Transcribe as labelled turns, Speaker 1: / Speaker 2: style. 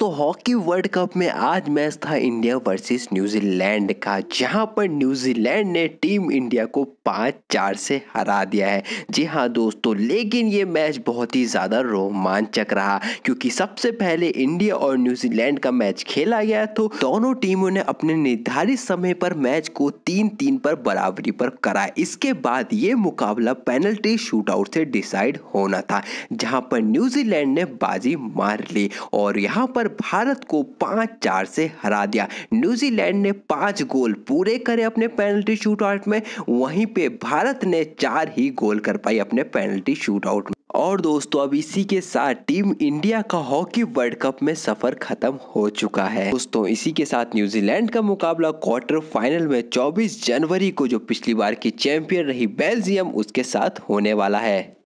Speaker 1: दोस्तों hockey world cup में आज मैच था इंडिया वर्सेस न्यूजीलैंड का जहां पर न्यूजीलैंड ने टीम इंडिया को पाँच चार से हरा दिया है जी हाँ दोस्तों लेकिन ये मैच बहुत ही ज़्यादा रोमांचक रहा क्योंकि सबसे पहले इंडिया और न्यूजीलैंड का मैच खेला गया तो दोनों टीमों ने अपने निर्धारित समय पर मैच को तीन तीन पर बराबरी पर करा इसके बाद ये मुकाबला पेनल्टी आउट से डिसाइड होना था जहां पर न्यूजीलैंड ने बाजी मार ली और यहाँ पर भारत को पांच चार से हरा दिया न्यूजीलैंड ने पांच गोल पूरे करे अपने पेनल्टी शूट आउट में वहीं पे भारत ने चार ही गोल कर पाई अपने पेनल्टी शूट आउट में और दोस्तों अब इसी के साथ टीम इंडिया का हॉकी वर्ल्ड कप में सफर खत्म हो चुका है दोस्तों इसी के साथ न्यूजीलैंड का मुकाबला क्वार्टर फाइनल में 24 जनवरी को जो पिछली बार की चैंपियन रही बेल्जियम उसके साथ होने वाला है